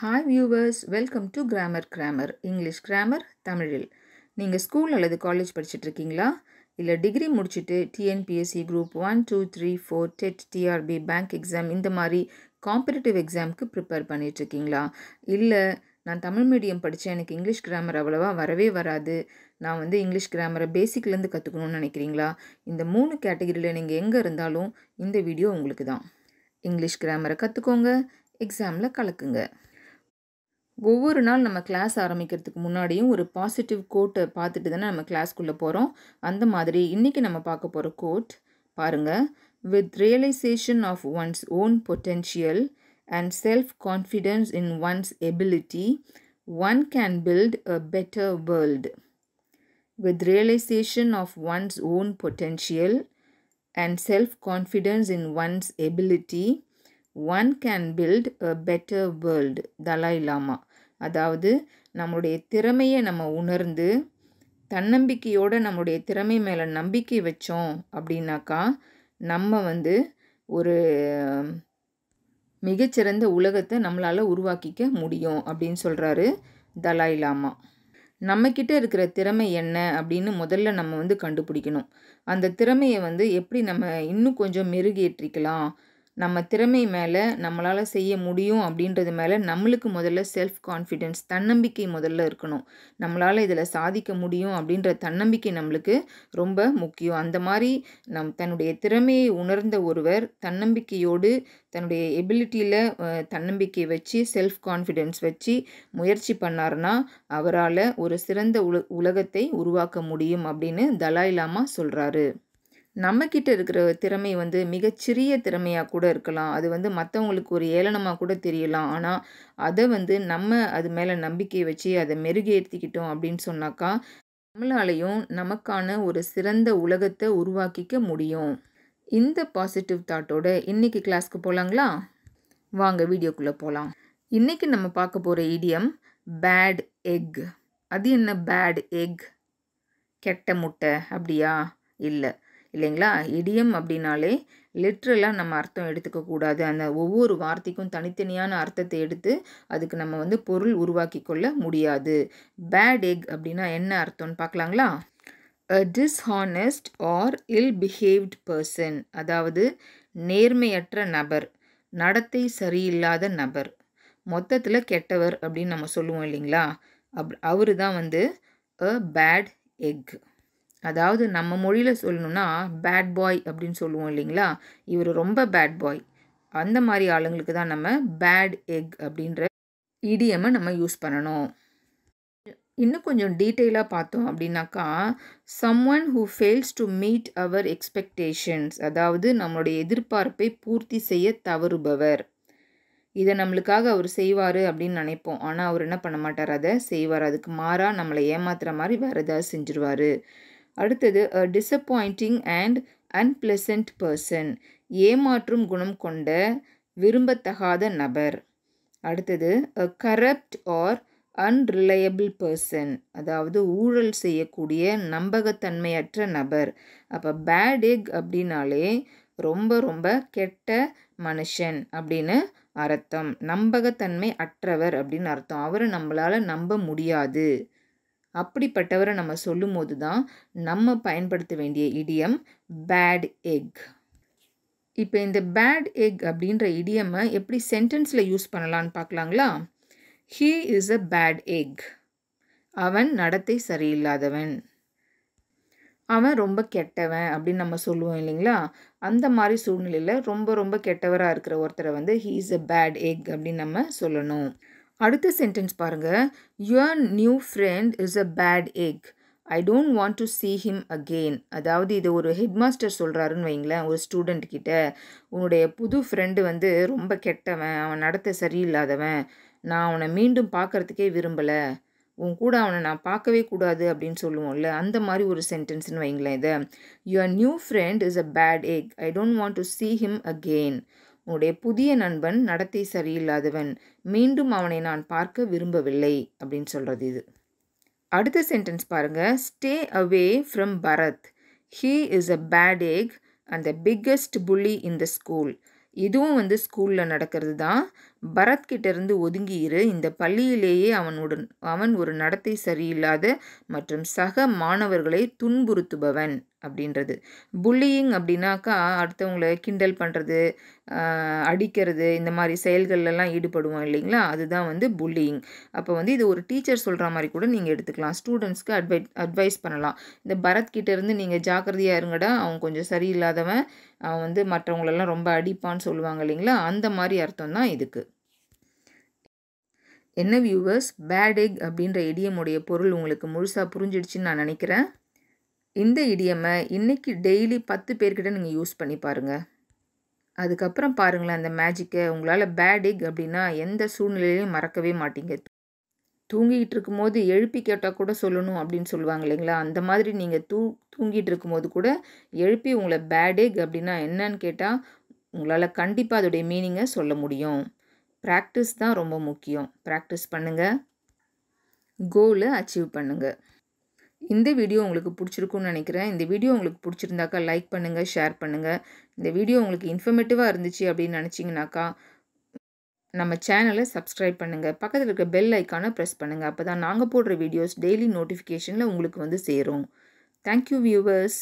hi viewers welcome to grammar grammar English grammar தமிழில் நீங்கள் school அல்லது காலேஜ் படிச்சுட்டு இருக்கீங்களா இல்லை டிகிரி முடிச்சுட்டு TNPSC group one two three four TET TRB bank exam இந்த மாதிரி காம்படிட்டிவ் எக்ஸாமுக்கு ப்ரிப்பேர் பண்ணிகிட்ருக்கீங்களா இல்லை நான் தமிழ் மீடியம் படித்தேன் எனக்கு இங்கிலீஷ் கிராமர் அவ்வளோவா வரவே வராது நான் வந்து இங்கிலீஷ் கிராமரை பேசிக்லேருந்து கற்றுக்கணும்னு நினைக்கிறீங்களா இந்த மூணு கேட்டகரியில் நீங்கள் எங்கே இருந்தாலும் இந்த வீடியோ உங்களுக்கு தான் இங்கிலீஷ் கிராமரை கற்றுக்கோங்க எக்ஸாமில் கலக்குங்க ஒவ்வொரு நாள் நம்ம கிளாஸ் ஆரம்பிக்கிறதுக்கு முன்னாடியும் ஒரு பாசிட்டிவ் கோட்டை பார்த்துட்டு தானே நம்ம கிளாஸ்க்குள்ளே போகிறோம் அந்த மாதிரி இன்றைக்கி நம்ம பார்க்க போகிற கோட் பாருங்கள் with realisation of one's own potential and self confidence in one's ability one can build a better world with realisation of one's own potential and self confidence in one's ability one can build a better world Dalai Lama அதாவது நம்மளுடைய திறமையை நம்ம உணர்ந்து தன்னம்பிக்கையோடு நம்மளுடைய திறமை மேலே நம்பிக்கை வச்சோம் அப்படின்னாக்கா நம்ம வந்து ஒரு மிகச்சிறந்த உலகத்தை நம்மளால் உருவாக்கிக்க முடியும் அப்படின்னு சொல்கிறாரு தலாய் லாமா நம்மக்கிட்ட இருக்கிற திறமை என்ன அப்படின்னு முதல்ல நம்ம வந்து கண்டுபிடிக்கணும் அந்த திறமையை வந்து எப்படி நம்ம இன்னும் கொஞ்சம் மெருகேற்றிக்கலாம் நம்ம திறமை மேலே நம்மளால் செய்ய முடியும் அப்படின்றது மேலே நம்மளுக்கு முதல்ல செல்ஃப் கான்ஃபிடென்ஸ் தன்னம்பிக்கை முதல்ல இருக்கணும் நம்மளால் இதில் சாதிக்க முடியும் அப்படின்ற தன்னம்பிக்கை நம்மளுக்கு ரொம்ப முக்கியம் அந்த மாதிரி நம் தன்னுடைய திறமையை உணர்ந்த ஒருவர் தன்னம்பிக்கையோடு தன்னுடைய எபிலிட்டியில் தன்னம்பிக்கை வச்சு செல்ஃப் கான்ஃபிடென்ஸ் வச்சு முயற்சி பண்ணார்னா அவரால் ஒரு சிறந்த உல உலகத்தை உருவாக்க முடியும் அப்படின்னு தலாய் சொல்கிறாரு நம்மக்கிட்ட இருக்கிற திறமை வந்து மிகச்சிறிய திறமையாக கூட இருக்கலாம் அது வந்து மற்றவங்களுக்கு ஒரு ஏளனமாக கூட தெரியலாம் ஆனால் அதை வந்து நம்ம அது மேலே நம்பிக்கை வச்சு அதை மெருகேற்றிக்கிட்டோம் அப்படின்னு சொன்னாக்கா நம்மளாலையும் நமக்கான ஒரு சிறந்த உலகத்தை உருவாக்கிக்க முடியும் இந்த பாசிட்டிவ் தாட்டோட இன்றைக்கி கிளாஸ்க்கு போகலாங்களா வாங்க வீடியோக்குள்ளே போகலாம் இன்றைக்கி நம்ம பார்க்க போகிற இடியம் பேட் எக் அது என்ன பேட் எக் கெட்ட முட்டை அப்படியா இல்லை இல்லைங்களா இடியம் அப்படின்னாலே லிட்ரலாக நம்ம அர்த்தம் எடுத்துக்கக்கூடாது அந்த ஒவ்வொரு வார்த்தைக்கும் தனித்தனியான அர்த்தத்தை எடுத்து அதுக்கு நம்ம வந்து பொருள் உருவாக்கி கொள்ள முடியாது பேட் எக் அப்படின்னா என்ன அர்த்தம்னு பார்க்கலாங்களா a dishonest or ill behaved person அதாவது நேர்மையற்ற நபர் நடத்தை சரியில்லாத நபர் மொத்தத்தில் கெட்டவர் அப்படின்னு நம்ம சொல்லுவோம் இல்லைங்களா அப் அவர் தான் வந்து அ பேட் எக் அதாவது நம்ம மொழியில் சொல்லணும்னா பேட் பாய் அப்படின்னு சொல்லுவோம் இல்லைங்களா இவர் ரொம்ப பேட் பாய் அந்த மாதிரி ஆளுங்களுக்கு தான் நம்ம பேட் எக் அப்படின்ற இடியமை நம்ம யூஸ் பண்ணணும் இன்னும் கொஞ்சம் டீட்டெயிலாக பார்த்தோம் அப்படின்னாக்கா someone who fails to meet our expectations அதாவது நம்மளுடைய எதிர்பார்ப்பை பூர்த்தி செய்ய தவறுபவர் இதை நம்மளுக்காக அவர் செய்வார் அப்படின்னு நினைப்போம் ஆனால் அவர் என்ன பண்ண மாட்டார் அதை செய்வார் அதுக்கு மாறாக நம்மளை ஏமாத்துகிற மாதிரி வேறு ஏதாவது செஞ்சிருவார் அடுத்தது a disappointing and unpleasant person ஏமாற்றும் குணம் கொண்ட விரும்பத்தகாத நபர் அடுத்தது a corrupt or unreliable person அதாவது ஊழல் செய்யக்கூடிய நம்பகத்தன்மையற்ற நபர் அப்போ பேட் எக் அப்படின்னாலே ரொம்ப ரொம்ப கெட்ட மனுஷன் அப்படின்னு அர்த்தம் நம்பகத்தன்மை அற்றவர் அப்படின்னு அர்த்தம் அவரை நம்மளால் நம்ப முடியாது அப்படிப்பட்டவரை நம்ம சொல்லும் போது தான் நம்ம பயன்படுத்த வேண்டிய இடியம் பேட் எக் இப்போ இந்த பேட் எக் அப்படின்ற இடியமை எப்படி சென்டென்ஸில் யூஸ் பண்ணலான்னு பார்க்கலாங்களா he is a bad egg அவன் நடத்தை சரியில்லாதவன் அவன் ரொம்ப கெட்டவன் அப்படின்னு நம்ம சொல்லுவோம் இல்லைங்களா அந்த மாதிரி சூழ்நிலையில் ரொம்ப ரொம்ப கெட்டவராக இருக்கிற ஒருத்தரை வந்து he is a bad egg அப்படின்னு நம்ம சொல்லணும் அடுத்த சென்டென்ஸ் பாருங்கள் your new friend is a bad egg I don't want to see him again அதாவது இது ஒரு ஹெட்மாஸ்டர் சொல்கிறாருன்னு வைங்களேன் ஒரு ஸ்டூடெண்ட் கிட்ட உன்னுடைய புது ஃப்ரெண்டு வந்து ரொம்ப கெட்டவன் அவன் நடத்த சரியில்லாதவன் நான் அவனை மீண்டும் பார்க்குறதுக்கே விரும்பலை உன் கூட அவனை நான் பார்க்கவே கூடாது அப்படின்னு சொல்லுவோம்ல அந்த மாதிரி ஒரு சென்டென்ஸ்னு வைங்களேன் இதை your new friend is a bad egg I don't want to see him again உன்னுடைய புதிய நண்பன் நடத்தை சரியில்லாதவன் மீண்டும் அவனை நான் பார்க்க விரும்பவில்லை அப்படின்னு சொல்கிறது இது அடுத்த சென்டென்ஸ் பாருங்கள் stay away from Bharath he is a bad egg the biggest bully in the school இதுவும் வந்து ஸ்கூலில் நடக்கிறது தான் பரத்கிட்டேருந்து ஒதுங்கி இரு இந்த பள்ளியிலேயே அவனுடன் அவன் ஒரு நடத்தை சரியில்லாத மற்றும் சக மாணவர்களை துன்புறுத்துபவன் அப்படின்றது புல்லியிங் அப்படின்னாக்கா அடுத்தவங்களை கிண்டல் பண்ணுறது அடிக்கிறது இந்த மாதிரி செயல்கள்லாம் ஈடுபடுவோம் இல்லைங்களா அதுதான் வந்து புல்லியிங் அப்போ வந்து இது ஒரு டீச்சர் சொல்கிற மாதிரி கூட நீங்கள் எடுத்துக்கலாம் ஸ்டூடெண்ட்ஸ்க்கு அட்வை அட்வைஸ் பண்ணலாம் இந்த பரத் இருந்து நீங்கள் ஜாக்கிரதையாக இருங்கடா அவன் கொஞ்சம் சரியில்லாதவன் அவன் வந்து மற்றவங்களெல்லாம் ரொம்ப அடிப்பான்னு சொல்லுவாங்க இல்லைங்களா அந்த மாதிரி அர்த்தம் தான் இதுக்கு என்ன வியூவர்ஸ் பேட் எக் அப்படின்ற இடியமுடைய பொருள் உங்களுக்கு முழுசாக புரிஞ்சிடுச்சுன்னு நான் நினைக்கிறேன் இந்த இடியம்மை இன்றைக்கி டெய்லி பத்து பேர்கிட்ட நீங்கள் யூஸ் பண்ணி பாருங்கள் அதுக்கப்புறம் பாருங்களேன் அந்த மேஜிக்கை உங்களால் பேடிக் அப்படின்னா எந்த சூழ்நிலையிலையும் மறக்கவே மாட்டீங்க தூங்கிக்கிட்டு இருக்கும்போது எழுப்பி கேட்டால் கூட சொல்லணும் அப்படின்னு சொல்லுவாங்க இல்லைங்களா அந்த மாதிரி நீங்கள் தூ தூங்கிட்டு இருக்கும்போது கூட எழுப்பி உங்களை பேடேக் அப்படின்னா என்னன்னு கேட்டால் உங்களால் கண்டிப்பாக அதோடைய மீனிங்கை சொல்ல முடியும் ப்ராக்டிஸ் தான் ரொம்ப முக்கியம் ப்ராக்டிஸ் பண்ணுங்கள் கோலை அச்சீவ் பண்ணுங்கள் இந்த வீடியோ உங்களுக்கு பிடிச்சிருக்குன்னு நினைக்கிறேன் இந்த வீடியோ உங்களுக்கு பிடிச்சிருந்தாக்கா லைக் பண்ணுங்கள் ஷேர் பண்ணுங்கள் இந்த வீடியோ உங்களுக்கு இன்ஃபர்மேட்டிவாக இருந்துச்சு அப்படின்னு நினச்சிங்கனாக்கா நம்ம சேனலை சப்ஸ்கிரைப் பண்ணுங்கள் பக்கத்தில் இருக்க பெல் ஐக்கானை ப்ரெஸ் பண்ணுங்கள் அப்போ தான் நாங்கள் போடுற வீடியோஸ் டெய்லி நோட்டிஃபிகேஷனில் உங்களுக்கு வந்து சேரும் தேங்க்யூ வியூவர்ஸ்